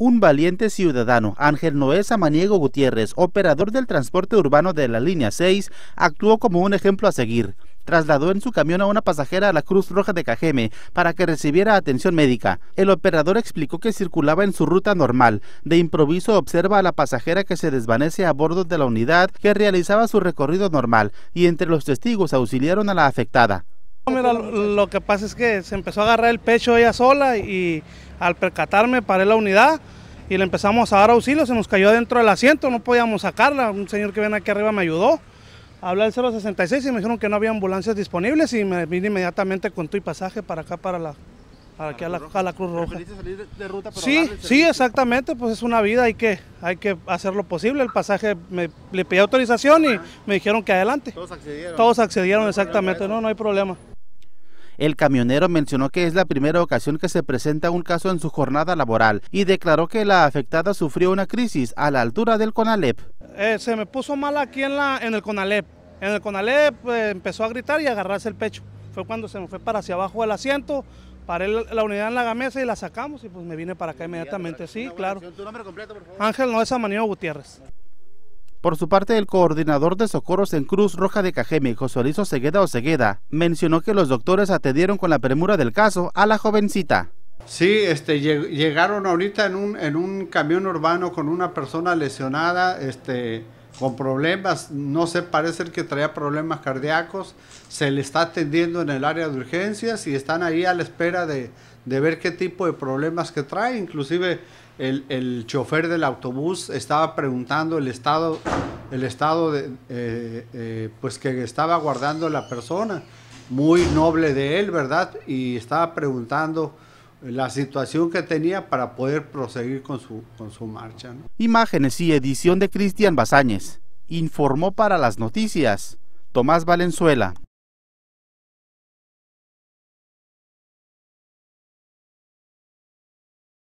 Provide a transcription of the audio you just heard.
un valiente ciudadano, Ángel Noé Samaniego Gutiérrez, operador del transporte urbano de la línea 6, actuó como un ejemplo a seguir. Trasladó en su camión a una pasajera a la Cruz Roja de Cajeme para que recibiera atención médica. El operador explicó que circulaba en su ruta normal. De improviso observa a la pasajera que se desvanece a bordo de la unidad que realizaba su recorrido normal y entre los testigos auxiliaron a la afectada lo que pasa es que se empezó a agarrar el pecho ella sola y al percatarme paré la unidad y le empezamos a dar auxilio, se nos cayó dentro del asiento, no podíamos sacarla, un señor que viene aquí arriba me ayudó. Hablé al 066 y me dijeron que no había ambulancias disponibles y me vine inmediatamente con tu pasaje para acá, para la, para aquí a la, a la, Cruz Roja. Salir de, ruta para sí, sí, exactamente, pues es una vida, hay que, hay que hacer lo posible. El pasaje, me, le pedí autorización y me dijeron que adelante. Todos accedieron. Todos accedieron, exactamente, no, no hay problema. El camionero mencionó que es la primera ocasión que se presenta un caso en su jornada laboral y declaró que la afectada sufrió una crisis a la altura del CONALEP. Eh, se me puso mal aquí en, la, en el CONALEP. En el CONALEP eh, empezó a gritar y agarrarse el pecho. Fue cuando se me fue para hacia abajo del asiento, paré la unidad en la gamesa y la sacamos y pues me vine para acá inmediatamente. Sí, claro. ¿Tu nombre completo, por favor? Ángel Gutiérrez. Por su parte, el coordinador de socorros en Cruz Roja de Cajeme, José Segueda Cegueda mencionó que los doctores atendieron con la premura del caso a la jovencita. Sí, este, llegaron ahorita en un, en un camión urbano con una persona lesionada, este, con problemas, no sé, parece que traía problemas cardíacos, se le está atendiendo en el área de urgencias y están ahí a la espera de, ver qué tipo de problemas que trae. Inclusive el, chofer del autobús estaba preguntando el estado, el estado de, eh, eh, pues que estaba guardando la persona, muy noble de él, ¿verdad? Y estaba preguntando la situación que tenía para poder proseguir con su, con su marcha. Imágenes y edición de Cristian Bazáñez. Informó para las noticias Tomás Valenzuela.